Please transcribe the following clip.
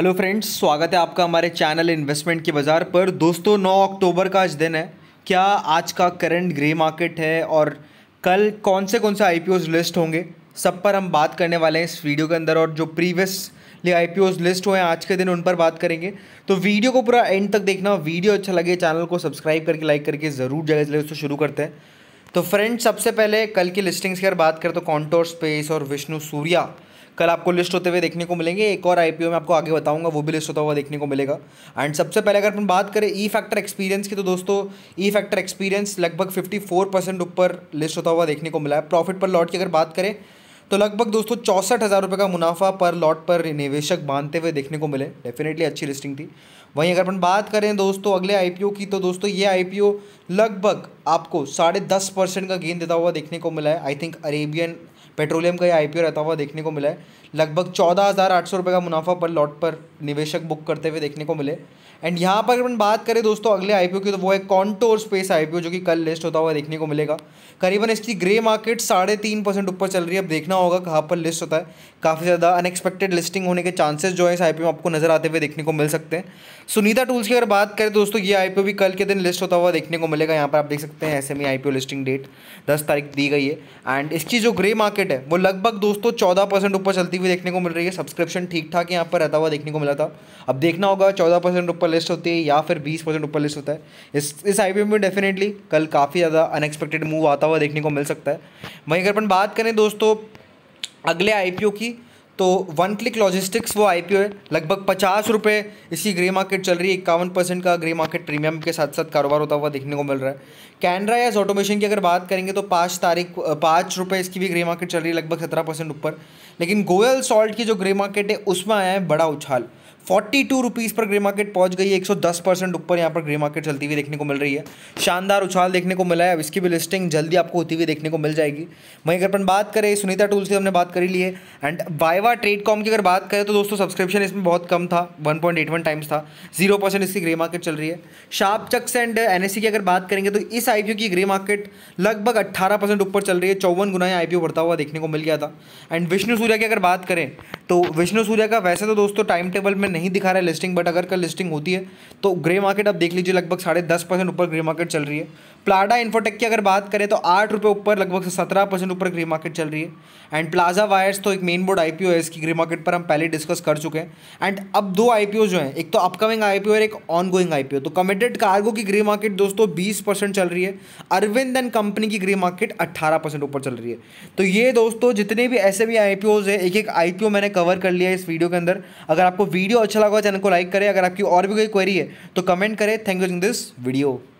hello friends स्वागत है आपका हमारे चैनल इन्वेस्टमेंट के बाज़ार पर दोस्तों 9 अक्टूबर का आज दिन है क्या आज का करंट ग्रे मार्केट है और कल कौन से कौन से आई लिस्ट होंगे सब पर हम बात करने वाले हैं इस वीडियो के अंदर और जो प्रीवियसली आई पी लिस्ट हुए हैं आज के दिन उन पर बात करेंगे तो वीडियो को पूरा एंड तक देखना वीडियो अच्छा लगे चैनल को सब्सक्राइब करके लाइक करके ज़रूर जगह जगह उसको शुरू करते हैं तो फ्रेंड्स सबसे पहले कल की लिस्टिंग्स की अगर बात करें तो कॉन्टोर स्पेस और विष्णु सूर्या कल आपको लिस्ट होते हुए देखने को मिलेंगे एक और आई में आपको आगे बताऊंगा वो भी लिस्ट होता हुआ देखने को मिलेगा एंड सबसे पहले अगर अपन बात करें ई फैक्टर एक्सपीरियंस की तो दोस्तों ई फैक्टर एक्सपीरियंस लगभग फिफ्टी फोर परसेंट ऊपर लिस्ट होता हुआ देखने को मिला है प्रॉफिट पर लॉट की अगर बात करें तो लगभग दोस्तों चौंसठ हज़ार रुपये का मुनाफा पर लॉट पर निवेशक बांधते हुए देखने को मिले डेफिनेटली अच्छी लिस्टिंग थी वहीं अगर अपन बात करें दोस्तों अगले आईपीओ की तो दोस्तों ये आईपीओ लगभग आपको साढ़े दस परसेंट का गेन देता हुआ देखने को मिला है आई थिंक अरेबियन पेट्रोलियम का ये आई रहता हुआ देखने को मिला है लगभग चौदह हज़ार आठ सौ रुपये का मुनाफा पर लॉट पर निवेशक बुक करते हुए देखने को मिले एंड यहाँ पर अपन बात करें दोस्तों अगले आई की तो वो है कॉन्टोर स्पेस आई जो कि कल लिस्ट होता हुआ देखने को मिलेगा करीबन इसकी ग्रे मार्केट साढ़े तीन परसेंट ऊपर चल रही है अब देखना होगा कहाँ पर लिस्ट होता है काफ़ी ज़्यादा अनएक्सपेक्टेड लिस्टिंग होने के चांसेस जो है इस आई में आपको नज़र आते हुए देखने को मिल सकते हैं सुनीता टूल्स की अगर बात करें दोस्तों ये आई भी कल के दिन लिस्ट होता हुआ देखने को मिलेगा यहाँ पर आप देख सकते हैं एस एम लिस्टिंग डेट दस तारीख दी गई है एंड इसकी जो ग्रे मार्केट रेट है वो लगभग दोस्तों चौदह परसेंट ऊपर चलती हुई देखने को मिल रही है सब्सक्रिप्शन ठीक ठाक यहाँ पर रहता हुआ देखने को मिला था अब देखना होगा चौदह परसेंट ऊपर लिस्ट होती है या फिर बीस परसेंट ऊपर लिस्ट होता है इस इस आई में डेफिनेटली कल काफ़ी ज़्यादा अनएक्सपेक्टेड मूव आता हुआ देखने को मिल सकता है वहीं अगर अपन बात करें दोस्तों अगले आई की तो वन क्लिक लॉजिस्टिक्स वो आई है लगभग पचास रुपये इसकी ग्रे मार्केट चल रही है इक्यावन परसेंट का ग्रे मार्केट प्रीमियम के साथ साथ कारोबार होता हुआ देखने को मिल रहा है कैनरा या ऑटोमेशन की अगर बात करेंगे तो पाँच तारीख पाँच रुपये इसकी भी ग्रे मार्केट चल रही है लगभग सत्रह परसेंट ऊपर लेकिन गोयल सॉल्ट की जो ग्रे मार्केट है उसमें आया है बड़ा उछाल फोर्टी टू रुपीज़ पर ग्रे मार्केट पहुंच गई है एक सौ दस परसेंट ऊपर यहाँ पर ग्रे मार्केट चलती हुई देखने को मिल रही है शानदार उछाल देखने को मिला है अब इसकी भी लिस्टिंग जल्दी आपको होती हुई देखने को मिल जाएगी वहीं अगर अपन बात करें सुनीता टूल्स की हमने बात करी ली है एंड बायवा ट्रेड कॉम की अगर बात करें तो दोस्तों सब्सक्रिप्शन इसमें बहुत कम था one point eight one times था जीरो परसेंट इसकी ग्रे मार्केट चल रही है शार्प चक्स एंड एन एस सी की अगर बात करेंगे तो इस आई की ग्रे मार्केट लगभग अट्ठारह परसेंट ऊपर चल रही है चौवन गुना आई बढ़ता हुआ देखने को मिल गया था एंड विष्णु सूर्या की अगर बात करें तो विष्णु सूर्या का वैसे तो दोस्तों टाइम टेबल में नहीं दिखा रहा है लिस्टिंग बट अगर कल लिस्टिंग होती है तो ग्रे मार्केट आप देख लीजिए लगभग साढ़े दस परसेंट ऊपर ग्रे मार्केट चल रही है प्लाडा इन्फोटेक की अगर बात करें तो आठ रुपये ऊपर लगभग सत्रह परसेंट ऊपर ग्रे मार्केट चल रही है एंड प्लाजा वायर्स तो एक मेन बोर्ड आई है इसकी ग्रे मार्केट पर हम पहले डिस्कस कर चुके हैं एंड अब दो आई जो हैं एक तो अपकमिंग आई और एक ऑन गोइंग आई तो कमिटेड कार्गो की ग्रे मार्केट दोस्तों बीस परसेंट चल रही है अरविंद एंड कंपनी की ग्रे मार्केट अट्ठारह परसेंट ऊपर चल रही है तो ये दोस्तों जितने भी ऐसे भी आई है एक एक आई मैंने कवर कर लिया इस वीडियो के अंदर अगर आपको वीडियो वीडियो अच्छा लगा चैनल को लाइक करें अगर आपकी और भी कोई क्वेरी है तो कमेंट करें thank you in this video